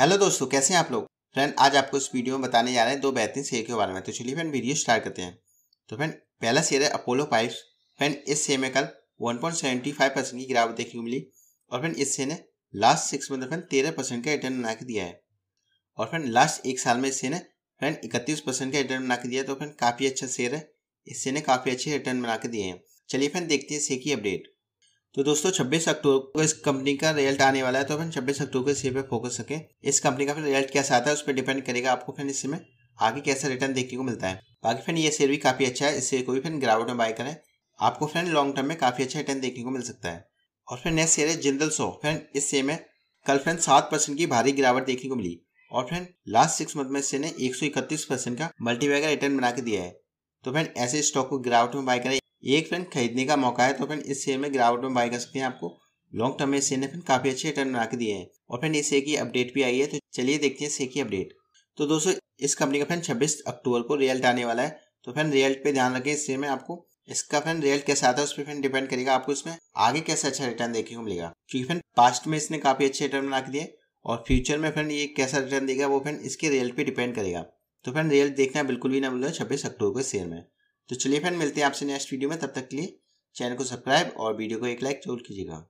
hello दोस्तों कैसे हैं आप लोग फ्रेंड आज आपको इस वीडियो में बताने जा रहे हैं दो बेहतरीन शेयर के बारे में तो चलिए फ्रेंड वीडियो स्टार्ट करते हैं तो फ्रेंड पहला शेयर है अपोलो पाइप फ्रेंड इस शेयर में कल 1.75 परसेंट की गिरावट देखने को मिली और फ्रेंड इस शेयर ने लास्ट सिक्स मंथ फ्रेंड तेरह परसेंट का रिटर्न बना के दिया है और फ्रेंड लास्ट एक साल में इस शेयर ने फ्रेंड इकतीस परसेंट का रिटर्न बना के दिया तो फ्रेंड काफ़ी अच्छा शेयर है इससे ने काफ़ी अच्छे रिटर्न बना के दिए हैं चलिए फ्रेंड देखते हैं शेयर की अपडेट तो दोस्तों 26 अक्टूबर को इस कंपनी का रिजल्ट आने वाला है तो अपन 26 अक्टूबर को इसी पे फोकस सकें इस कंपनी का फिर रिजल्ट कैसा आता है उस पर डिपेंड करेगा आपको फिर में आगे कैसा रिटर्न देखने को मिलता है बाकी फिर ये शेयर भी काफ़ी अच्छा है इससे कोई फिर गिरावट में बाय करें आपको फ्रेंड लॉन्ग टर्म में काफ़ी अच्छा रिटर्न देखने को मिल सकता है और फिर नेक्स्ट शेयर है जिंदल सो फ्रेंड इस शेयर में कल फ्रेंड सात परसेंट की भारी गिरावट देखने को मिली और फ्रेंड लास्ट सिक्स मंथ में इससे ने एक सौ इकतीस परसेंट का मल्टीबैगर रिटर्न बना के दिया है तो फ्रेंड ऐसे स्टॉक को गिरावट में बाय करें एक फ्रेंड खरीदने का मौका है तो फ्रेंड इस शेयर में गिरावट में बाई कर सकते हैं आपको लॉन्ग टर्म में शेयर ने फ्रेंड काफी अच्छे रिटर्न बना के दिए हैं और फ्रेंड इस शेयर की अपडेट भी आई है तो चलिए देखते हैं शेयर की अपडेट तो दोस्तों इस कंपनी का फ्रेंड छब्बीस अक्टूबर को रिजल्ट आने वाला है तो फ्रेंड रिजल्ट पे ध्यान रखें इस शेयर में आपको इसका फ्रेंड रिजल्ट कैसा आता है उस पर फ्रेंड डिपेंड करेगा आपको इसमें आगे कैसे अच्छा रिटर्न देखने को मिलेगा क्योंकि फ्रेंड पास्ट में इसने काफी अच्छे रिटर्न बना के दिए और फ्यूचर में फ्रेंड ये कैसा रिटर्न देगा वो फ्रेंड इसके रिजल्ट पे डिपेंड करेगा तो फ्रेंड रिजल्ट देखना बिल्कुल भी ना मिलेगा छब्बीस अक्टूबर के शेयर में तो चलिए फ्रेंड मिलते हैं आपसे नेक्स्ट वीडियो में तब तक के लिए चैनल को सब्सक्राइब और वीडियो को एक लाइक जरूर कीजिएगा